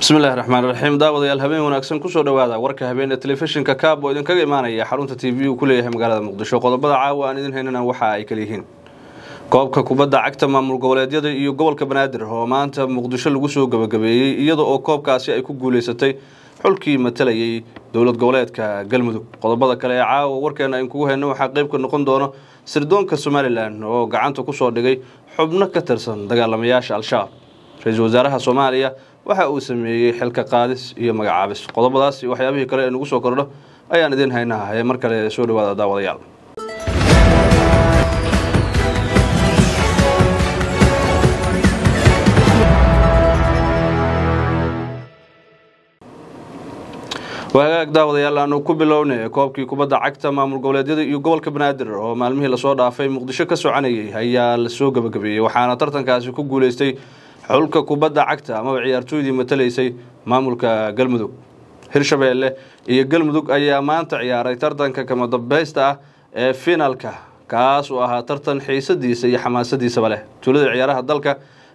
bismillahi raxmaan raxiim daawadayaal habeen wanaagsan kusoo dhowaada warka habeen ee telefishinka kaab oo idinkaga imaanaya xarunta t v uu ku leeyahay magaalada muqdisho qodobada caawa aan idin haynana waxa ay kalyihiin koobka kubadda cagta maamul goboleedyada iyo gobolka banaadir oo maanta muqdisho lagu soo gabagabeeyey iyada oo koobkaasi ay ku guulaysatay xulkii matalayay dowlad goboleedka galmudug qodobada kale ee caawa warkeena kugu hayno waxaa qeybka noqon doono sirdoonka somalilan oo gacanta kusoo dhigay xubno ka tirsan dagaalamayaasha al-shabaab ra-iisul wasaaraha soomaaliya waxa uu sameeyey xilka qaadis iyo magacaabis qodobadaas iyo waxyaabihii kale ee nagu soo kordho ayaan idiin haynaha ee mar kale soo dhawaada daawadayaal wagaag daawadayaal aanu ku bilownay koobkii kubadda cagta maamul goboleedyada iyo gobolka banaadir oo maalmihii lasoo dhaafay muqdisho ka soconayay ayaa lasoo gabagabeeyey waxaana tartankaasi ku guuleystay xulka kubadda cagta amaba ciyaartooydii matalaysay maamulka galmudug hirshabeelle iyo galmudug ayaa maanta ciyaaray tartanka kama dambaysta ah ee finaalka kaas uu ahaa tartan xiisadiisa iyo xamaasadiisaba leh tuulada ciyaaraha dalka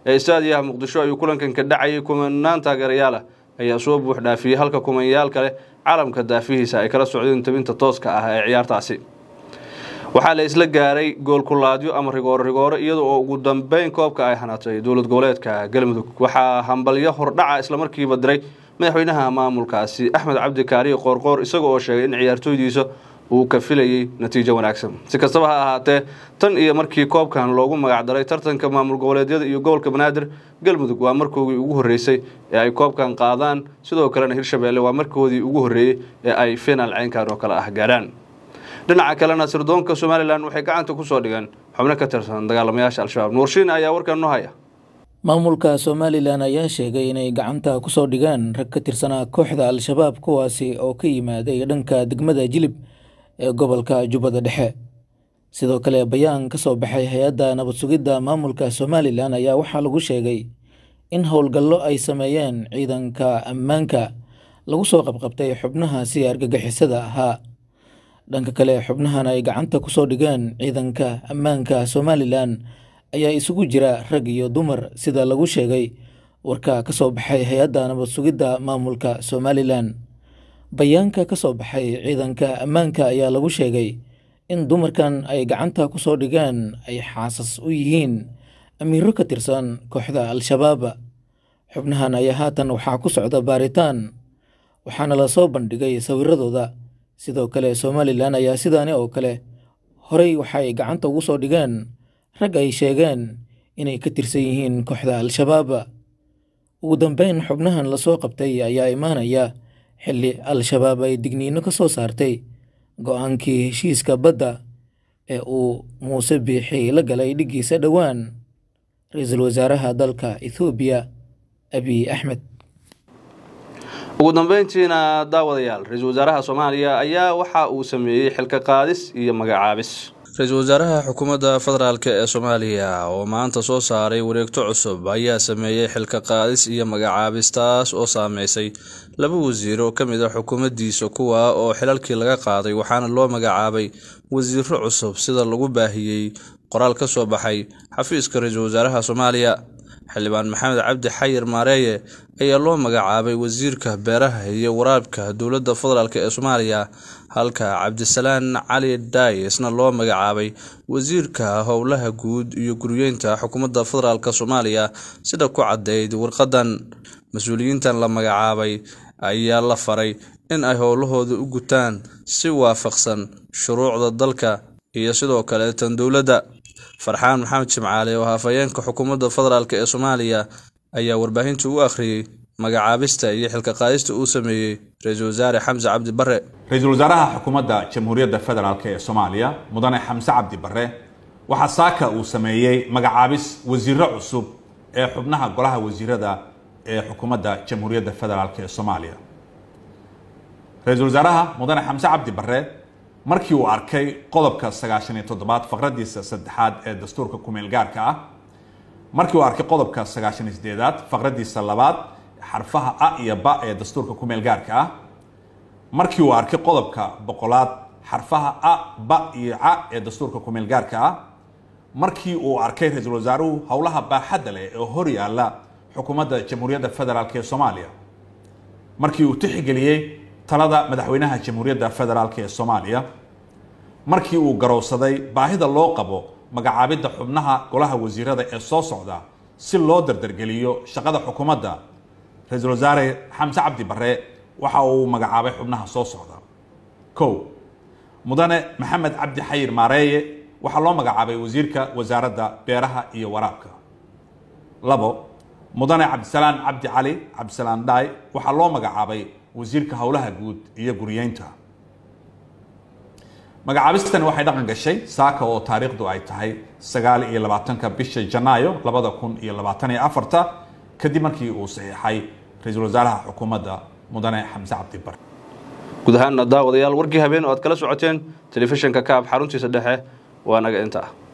ee istaadiyaha ah, muqdisho ayuu kulankan ka dhacayay kumanaan taageerayaal ah. ayaa soo buux dhaafiyey halka kumanyaal kale calamka daafihiisa ay kala socdeen tabinta tooska ah ee ciyaartaasi waxaa la isla gaaray goolkulaadyo ama rigooro rigooro iyada oo ugu dambeyn koobka ay hanaatay dowlad goboleedka galmudug waxaa hambalyo hordhaca islamarkiiba diray madaxweynaha maamulkaasi axmed cabdikaariyo qoorqoor isaga oo sheegay in ciyaartooydiisa uu ka filayey natiijo wanaagsan si kastaba ha ahaatee tan iyo markii koobkan loogu magacdaray tartanka maamul goboleedyada iyo gobolka banaadir galmudug waa markoodii ugu horreysay ee ay koobkan qaadaan sidoo kalena hirshabeelle waa markoodii ugu horreeyey ee ay finaal ceynkan oo kale ah gaadhaan dhinaca kalena sirdoonka somalilan waxay gacanta kusoo dhigeen xubno ka tirsan dagaalamayaasha al-shabaab nuurshiin ayaa warkan noo haya maamulka somalilan ayaa sheegay inay gacanta kusoo dhigeen rag ka tirsanaa kooxda al-shabaab kuwaasi oo ka yimaaday dhanka degmada jilib ee gobolka jubbada dhexe sidoo kale bayaan ka soo baxay hay-adda nabad sugidda maamulka somalilan ayaa waxaa lagu sheegay in howlgallo ay sameeyeen ciidanka ammaanka lagu soo qabqabtay xubnaha si argagixisada ahaa dhanka kale xubnahan ay gacanta kusoo dhigeen ciidanka ammaanka somalilan ayaa isugu jira rag iyo dumar sida lagu sheegay warka ka soo baxay hay-adda nabad sugidda maamulka somalilan bayaanka ka soo baxay ciidanka ammaanka ayaa lagu sheegay in dumarkan ay gacanta ku soo dhigeen ay xaasas u yihiin amiiro ka tirsan kooxda al shabaab xubnahan ayaa haatan waxaa ku socda baaritaan waxaana lasoo bandhigay sawiradooda sidoo kale somalilan ayaa sidaani oo kale horay waxay gacanta ugu soo dhigeen rag ay sheegeen inay ka tirsan yihiin kooxda al shabaab ugu dambeyn xubnahan lasoo qabtay ayaa imaanaya xilli al-shabaab ay digniino ka soo saartay go-aankii heshiiska badda ee uu muuse biixi la galay dhiggiisa dhowaan ra-iisul wasaaraha dalka ethoobiya abiy axmed ugu dambeyntiina daawadayaal ra-iisul wasaaraha soomaaliya ayaa waxa uu sameeyey xilka qaadis iyo magacaabis ra-iisul wasaaraha xukuumadda federaalk ee soomaaliya oo maanta soo saaray wareegto cusub ayaa sameeyey xilka qaadis iyo magacaabis taas oo saameysay laba wasiir oo ka mid a ah xukuumaddiisa kuwa oo xilalkii laga qaaday waxaana loo magacaabay wasiiro cusub sida lagu baahiyey qoraal ka soo baxay xafiiska ra-iisul wasaaraha soomaaliya xildhibaan maxamed cabdi xayir maareeye ayaa loo magacaabay wasiirka beeraha iyo waraabka dowladda federaalk ee soomaaliya halka cabdisalaan cali daayisna loo magacaabay wasiirka howlaha guud iyo guryeynta xukuumadda federaalk soomaaliya sida ku caddeyd warqaddan mas-uuliyiintan la magacaabay ayaa la faray in ay howlahooda u gutaan si waafaqsan shuruucda dalka iyo sidoo kaleetan dowladda farxaan maxamed jimcaale oo haafayeenka xukuumadda federaalk ee soomaaliya ayaa warbaahinta u akhriyey magacaabista iyo xilka qaadista uu sameeyey ra-iisul wasaare xamse cabdi barre ra-iisul wasaaraha xukuumadda jamhuuriyadda federaalk ee soomaaliya mudane xamse cabdi barre waxaa saaka uu sameeyey magacaabis wasiiro cusub ee xubnaha golaha wasiirada ee xukuumadda jamhuuriyadda federaalk ee soomaaliya ra-iisul wasaaraha mudane xamse cabdi barre markii uu arkay qodobka sagaashan iyo toddobaad faqradiisa saddexaad ee dastuurka kumeel gaarka ah markii uu arkay qodobka sagaashan iyo sideedaad faqradiisa labaad xarfaha a iyo ba ee dastuurka kumeel gaarka ah markii uu arkay qodobka boqolaad xarfaha a ba iyo ca ee dastuurka kumeel gaarka ah markii uu arkay ra-iisul wasaaruhu howlaha baaxadda leh ee hor yaalla xukuumadda jamhuuriyadda federaalk ee soomaaliya markii uu tixgeliyey talada madaxweynaha jamhuuriyadda federaalk ee soomaaliya markii uu garowsaday baahida loo qabo magacaabidda xubnaha golaha wasiirada ee soo socda si loo dardargeliyo shaqada xukuumadda ra-iisul wasaare xamse cabdi barre waxa uu magacaabay xubnaha soo socda kow mudane maxamed cabdi xayir maareeye waxaa loo magacaabay wasiirka wasaaradda beeraha iyo waraabka labo mudane cabdisalaan cabdi cali cabdisalaan dhaay waxaa loo magacaabay wasiirka howlaha guud iyo guryeynta magacaabistan waxay dhaqan gashay saaka oo taariikhdu ay tahay sagaal iyo labaatanka bisha janaayo labada kun iyo labaatan iyo afarta kadib markii uu saxiixay ra-iisul wasaaraha xukuumadda mudane xamse cabdi bare guud ahaanna daawadayaal warkii habeen oo aad kala socoteen telefishinka kaab xaruntiisa dhexe waa naga inta ah